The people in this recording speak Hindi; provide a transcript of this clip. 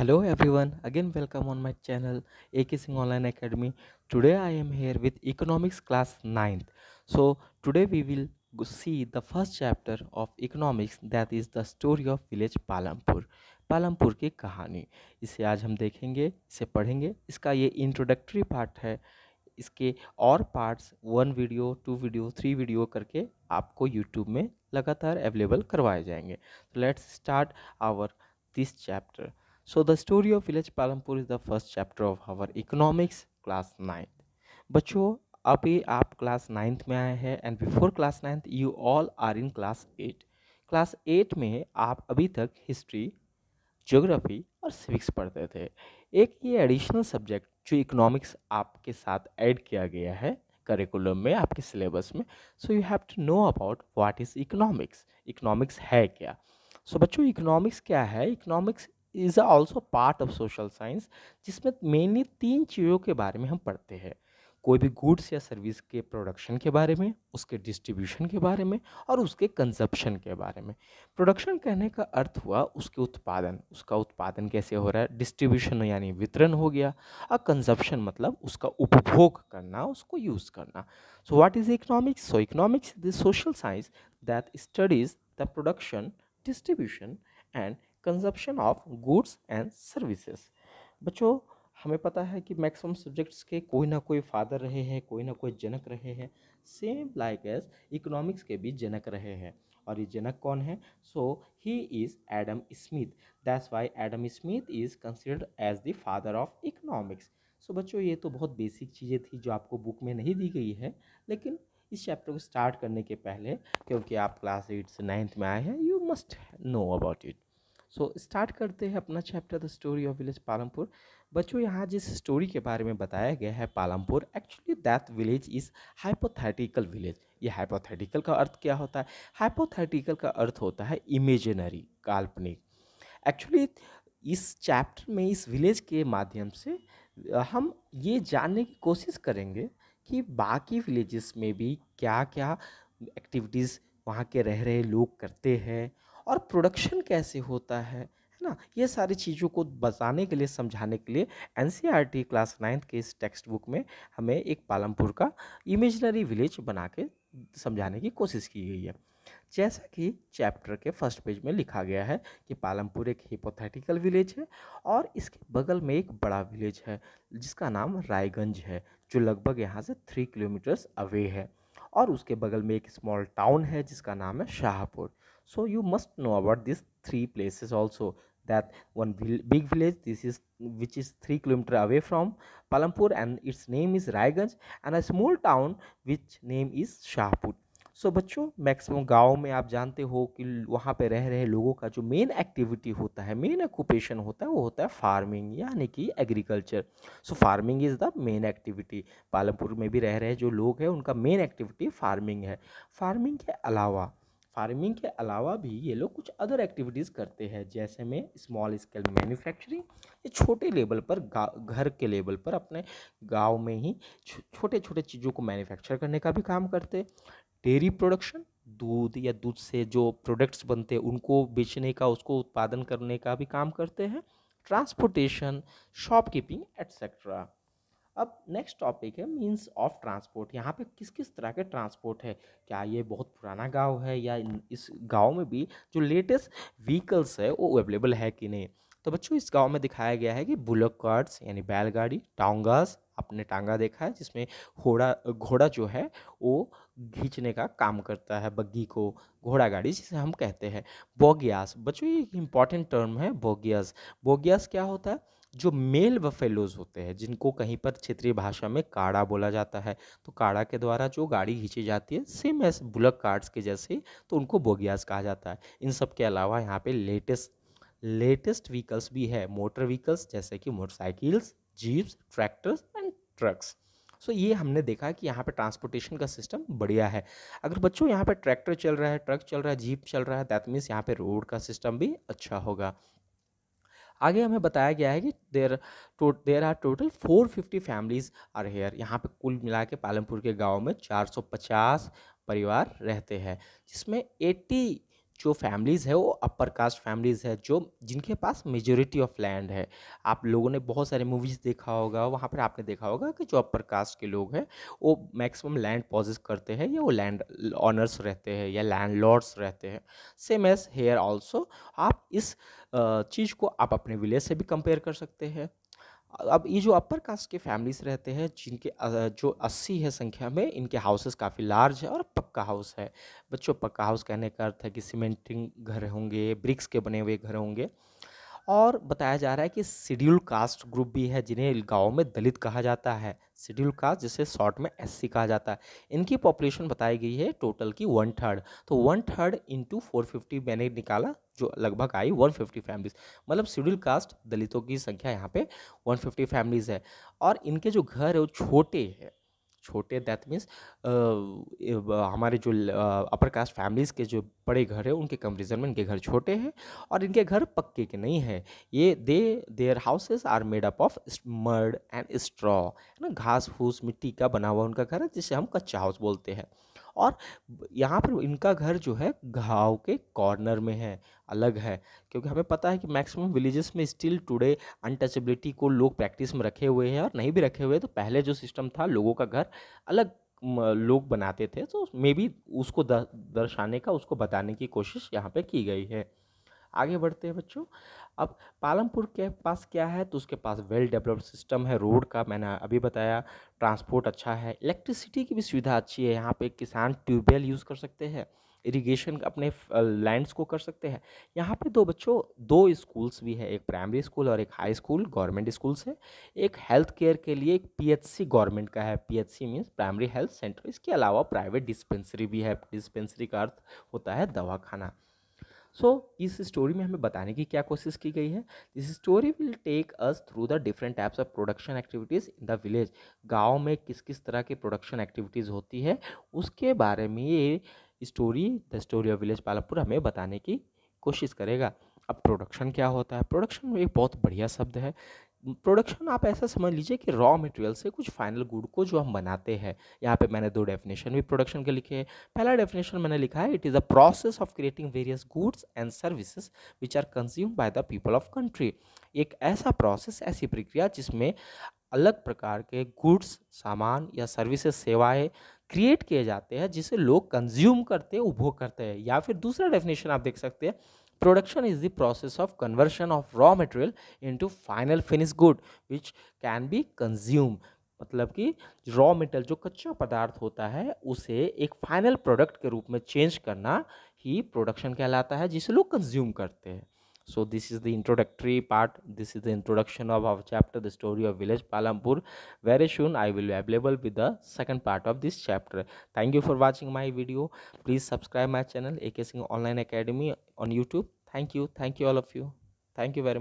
Hello everyone again welcome on my channel A K Singh online academy today I am here with economics class ninth so today we will see the first chapter of economics that is the story of village Palampur Palampur की कहानी इसे आज हम देखेंगे इसे पढ़ेंगे इसका ये इंट्रोडक्टरी पार्ट है इसके और parts one video two video three video करके आपको यूट्यूब में लगातार अवेलेबल करवाए जाएंगे let's start our this chapter So the story of village Palampur is the first chapter of our economics class ninth बच्चों अभी आप क्लास नाइन्थ में आए हैं and before class ninth you all are in class eight class eight में आप अभी तक हिस्ट्री ज्योग्राफी और सिविक्स पढ़ते थे एक ये एडिशनल सब्जेक्ट जो इकोनॉमिक्स आपके साथ ऐड किया गया है करिकुलम में आपके सिलेबस में so you have to know about what is economics economics है क्या सो so, बच्चों इकोनॉमिक्स क्या है economics is also part of social science जिसमें मेनली तीन चीज़ों के बारे में हम पढ़ते हैं कोई भी गुड्स या सर्विस के प्रोडक्शन के बारे में उसके डिस्ट्रीब्यूशन के बारे में और उसके कंजप्शन के बारे में प्रोडक्शन कहने का अर्थ हुआ उसके उत्पादन उसका उत्पादन कैसे हो रहा है डिस्ट्रीब्यूशन यानी वितरण हो गया और कंजप्शन मतलब उसका उपभोग करना उसको यूज़ करना so what is economics so economics social social science that studies the production distribution and consumption of goods and services बच्चों हमें पता है कि मैक्सिमम सब्जेक्ट्स के कोई ना कोई फादर रहे हैं कोई ना कोई जनक रहे हैं सेम लाइक एज इकोनॉमिक्स के भी जनक रहे हैं और ये जनक कौन है so he is Adam Smith that's why Adam Smith is considered as the father of economics so बच्चों ये तो बहुत बेसिक चीज़ें थी जो आपको बुक में नहीं दी गई है लेकिन इस चैप्टर को स्टार्ट करने के पहले क्योंकि आप क्लास एट से नाइन्थ में आए हैं you must know about it so so, start करते हैं अपना chapter the story of village Palampur बच्चों यहाँ जिस स्टोरी के बारे में बताया गया है Palampur actually that village is hypothetical village ये हाइपोथेटिकल का अर्थ क्या होता है हाइपोथेटिकल का अर्थ होता है इमेजिनरी काल्पनिक एक्चुअली इस चैप्टर में इस विलेज के माध्यम से हम ये जानने की कोशिश करेंगे कि बाकी विलेजेस में भी क्या क्या एक्टिविटीज़ वहाँ के रह रहे लोग करते हैं और प्रोडक्शन कैसे होता है है ना ये सारी चीज़ों को बताने के लिए समझाने के लिए एन e क्लास नाइन्थ के इस टेक्स्ट बुक में हमें एक पालमपुर का इमेजनरी विलेज बना के समझाने की कोशिश की गई है जैसा कि चैप्टर के फर्स्ट पेज में लिखा गया है कि पालमपुर एक हिपोथेटिकल विलेज है और इसके बगल में एक बड़ा विलेज है जिसका नाम रायगंज है जो लगभग यहाँ से थ्री किलोमीटर्स अवे है और उसके बगल में एक स्मॉल टाउन है जिसका नाम है Shahpur so you must know about these three places also that one big village this is which is 3 kilometer away from palampur and its name is raiganj and a small town which name is shahpur so so, बच्चों मैक्सिमम गांव में आप जानते हो कि वहाँ पे रह रहे लोगों का जो मेन एक्टिविटी होता है मेन ऑक्यूपेशन होता है वो होता है फार्मिंग यानी कि agriculture so farming is the main activity Palampur में भी रह रहे जो लोग हैं उनका मेन एक्टिविटी फार्मिंग है फार्मिंग के अलावा फार्मिंग के अलावा भी ये लोग कुछ अदर एक्टिविटीज़ करते हैं जैसे में स्मॉल स्केल मैन्युफैक्चरिंग ये छोटे लेवल पर घर के लेवल पर अपने गांव में ही छोटे छोटे चीज़ों को मैन्युफैक्चर करने का भी काम करते हैं डेयरी प्रोडक्शन दूध या दूध से जो प्रोडक्ट्स बनते हैं उनको बेचने का उसको उत्पादन करने का भी काम करते हैं ट्रांसपोर्टेशन शॉपकीपिंग एट्सेट्रा अब नेक्स्ट टॉपिक है मीन्स ऑफ ट्रांसपोर्ट यहाँ पे किस किस तरह के ट्रांसपोर्ट है क्या ये बहुत पुराना गांव है या इस गांव में भी जो लेटेस्ट व्हीकल्स है वो अवेलेबल है कि नहीं तो बच्चों इस गांव में दिखाया गया है कि बुलक कार्ड्स यानी बैलगाड़ी टांगास आपने टांगा देखा है जिसमें घोड़ा घोड़ा जो है वो खींचने का काम करता है बग्गी को घोड़ा गाड़ी जिसे हम कहते हैं बोगियास बच्चों ये इंपॉर्टेंट टर्म है बोगियास बोगियास क्या होता है जो मेल बफेलोज़ होते हैं जिनको कहीं पर क्षेत्रीय भाषा में काड़ा बोला जाता है तो काड़ा के द्वारा जो गाड़ी खींची जाती है सेम एस बुलक कार्ड्स के जैसे तो उनको बोगियाज कहा जाता है इन सब के अलावा यहाँ पे लेटेस्ट लेटेस्ट व्हीकल्स भी है मोटर व्हीकल्स जैसे कि motorcycles jeeps tractors and trucks so so, ये हमने देखा कि यहाँ पे ट्रांसपोर्टेशन का सिस्टम बढ़िया है अगर बच्चों यहाँ पे ट्रैक्टर चल रहा है ट्रक चल रहा है जीप चल रहा है दैट मीन्स यहाँ पे रोड का सिस्टम भी अच्छा होगा आगे हमें बताया गया है कि there to there are total four fifty families are here यहाँ पे कुल मिला के पालमपुर के गाँव में चार सौ पचास परिवार रहते हैं जिसमें एट्टी जो फैमिलीज़ है वो अपर कास्ट फैमिलीज़ है जो जिनके पास मेजोरिटी ऑफ लैंड है आप लोगों ने बहुत सारे मूवीज़ देखा होगा वहाँ पर आपने देखा होगा कि जो अपर कास्ट के लोग हैं वो मैक्सिमम लैंड पॉजिस करते हैं या वो लैंड ऑनर्स रहते हैं या लैंड लॉर्ड्स रहते हैं सेम एज हेयर ऑल्सो आप इस चीज़ को आप अपने विलेज से भी कंपेयर कर सकते हैं अब ये जो अपर कास्ट के फैमिलीज रहते हैं जिनके जो अस्सी है संख्या में इनके हाउसेस काफ़ी लार्ज है और पक्का हाउस है बच्चों पक्का हाउस कहने का अर्थ है कि सीमेंटिंग घर होंगे ब्रिक्स के बने हुए घर होंगे और बताया जा रहा है कि शेड्यूल कास्ट ग्रुप भी है जिन्हें गाँव में दलित कहा जाता है शेड्यूल कास्ट जिसे शॉर्ट में एससी कहा जाता है इनकी पॉपुलेशन बताई गई है टोटल की वन थर्ड तो one third into four fifty मैंने निकाला जो लगभग आई वन फिफ्टी फैमिलीज मतलब शेड्यूल कास्ट दलितों की संख्या यहाँ पे वन फिफ्टी फैमिलीज है और इनके जो घर है वो छोटे हैं छोटे दैट मीन्स हमारे जो अपर कास्ट फैमिलीज़ के जो बड़े घर है उनके कंपेरिजन में इनके घर छोटे हैं और इनके घर पक्के के नहीं हैं ये the their houses are made up of mud and straw है ना घास फूस मिट्टी का बना हुआ उनका घर है जिसे हम कच्चा हाउस बोलते हैं और यहाँ पर इनका घर जो है घाव के कॉर्नर में है अलग है क्योंकि हमें पता है कि मैक्सिमम विलेजेस में स्टिल टुडे अनटचेबिलिटी को लोग प्रैक्टिस में रखे हुए हैं और नहीं भी रखे हुए तो पहले जो सिस्टम था लोगों का घर अलग लोग बनाते थे तो मे बी उसको दर्शाने का उसको बताने की कोशिश यहाँ पे की गई है आगे बढ़ते हैं बच्चों अब पालमपुर के पास क्या है तो उसके पास वेल डेवलप्ड सिस्टम है रोड का मैंने अभी बताया ट्रांसपोर्ट अच्छा है इलेक्ट्रिसिटी की भी सुविधा अच्छी है यहाँ पे किसान ट्यूबवेल यूज़ कर सकते हैं इरिगेशन अपने लैंड्स को कर सकते हैं यहाँ पे दो बच्चों दो स्कूल्स भी है एक प्राइमरी स्कूल और एक हाई स्कूल गवर्नमेंट स्कूल्स है एक हेल्थ केयर के लिए एक पीएचसी गवर्नमेंट का है PHC means primary health centre इसके अलावा प्राइवेट डिस्पेंसरी भी है डिस्पेंसरी का अर्थ होता है दवाखाना सो so, इस स्टोरी में हमें बताने की क्या कोशिश की गई है this story will take us through the different types of production activities in the village गाँव में किस किस तरह की प्रोडक्शन एक्टिविटीज़ होती है उसके बारे में ये story the story of village Palampur हमें बताने की कोशिश करेगा अब प्रोडक्शन क्या होता है प्रोडक्शन एक बहुत बढ़िया शब्द है प्रोडक्शन आप ऐसा समझ लीजिए कि रॉ मटेरियल से कुछ फाइनल गुड को जो हम बनाते हैं यहाँ पे मैंने दो डेफिनेशन भी प्रोडक्शन के लिखे हैं पहला डेफिनेशन मैंने लिखा है it is a process of creating various goods and services which are consume by the people of country एक ऐसा प्रोसेस ऐसी प्रक्रिया जिसमें अलग प्रकार के गुड्स सामान या सर्विसेज सेवाएं क्रिएट किए जाते हैं जिसे लोग कंज्यूम करते उपभोग करते हैं या फिर दूसरा डेफिनेशन आप देख सकते हैं Production is the process of conversion of raw material into final finished good which can be consumed. मतलब कि रॉ मेटल जो कच्चा पदार्थ होता है उसे एक फाइनल प्रोडक्ट के रूप में चेंज करना ही प्रोडक्शन कहलाता है जिसे लोग कंज्यूम करते हैं so this is the introductory part this is the introduction of our chapter the story of village palampur very soon i will be available with the second part of this chapter thank you for watching my video please subscribe my channel ak singh online academy on youtube thank you thank you all of you thank you very much